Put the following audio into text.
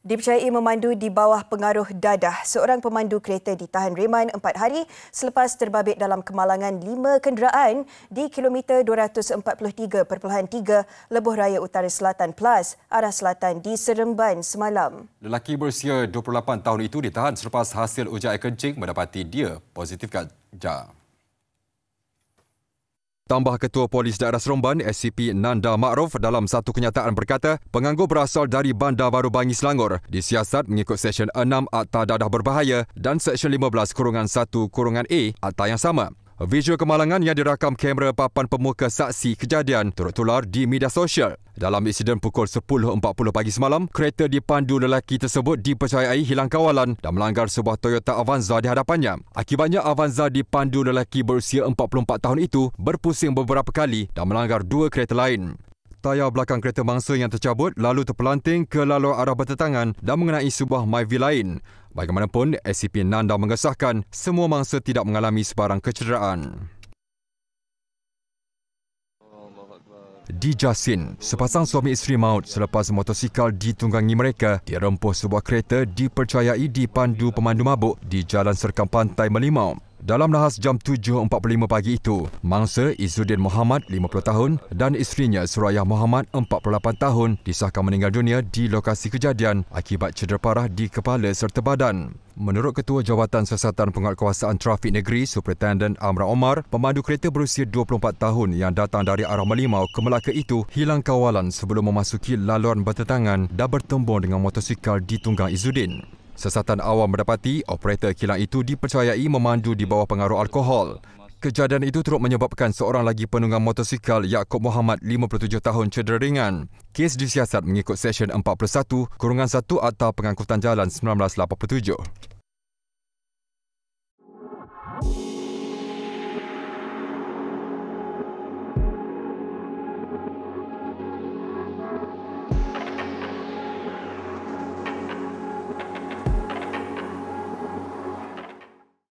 Dipercayai memandu di bawah pengaruh dadah, seorang pemandu kereta ditahan reman empat hari selepas terbabit dalam kemalangan lima kenderaan di kilometer 243.3 Lebuh Raya Utara Selatan Plus, arah selatan di Seremban semalam. Lelaki berusia 28 tahun itu ditahan selepas hasil ujian kencing mendapati dia positif gajah. Tambah Ketua Polis Daerah Seremban SCP Nanda Makrof dalam satu kenyataan berkata, penganggur berasal dari Bandar Baru Bangi Selangor disiasat mengikut Seksyen 6 Akta Dadah Berbahaya dan Seksyen 15 Kurungan 1 Kurungan A Akta yang sama. Visual kemalangan yang dirakam kamera papan pemuka saksi kejadian turut tular di media sosial. Dalam insiden pukul 10.40 pagi semalam, kereta dipandu lelaki tersebut dipercayai hilang kawalan dan melanggar sebuah Toyota Avanza di hadapannya. Akibatnya, Avanza dipandu lelaki berusia 44 tahun itu berpusing beberapa kali dan melanggar dua kereta lain. Tayar belakang kereta mangsa yang tercabut lalu terpelanting ke lalu arah bertentangan dan mengenai sebuah Myvi lain. Bagaimanapun, SCP Nanda mengesahkan semua mangsa tidak mengalami sebarang kecederaan. Di Jasin, sepasang suami isteri maut selepas motosikal ditunggangi mereka dirempuh sebuah kereta dipercayai dipandu pemandu mabuk di Jalan Serkam Pantai Melimau. Dalam nahas jam 7.45 pagi itu, mangsa Izzuddin Muhammad, 50 tahun dan isterinya Suraya Muhammad, 48 tahun disahkan meninggal dunia di lokasi kejadian akibat cedera parah di kepala serta badan. Menurut Ketua Jawatan Siasatan Penguatkuasaan Trafik Negeri, Superintendent Amra Omar, pemandu kereta berusia 24 tahun yang datang dari arah Melimau ke Melaka itu hilang kawalan sebelum memasuki laluan bertentangan dan bertembung dengan motosikal ditunggang Izzuddin. Sesatan awam mendapati operator kilang itu dipercayai memandu di bawah pengaruh alkohol. Kejadian itu turut menyebabkan seorang lagi penunggang motosikal Yaakob Muhammad, 57 tahun, cedera ringan. Kes disiasat mengikut Seksyen 41, Kurungan 1 Akta Pengangkutan Jalan 1987.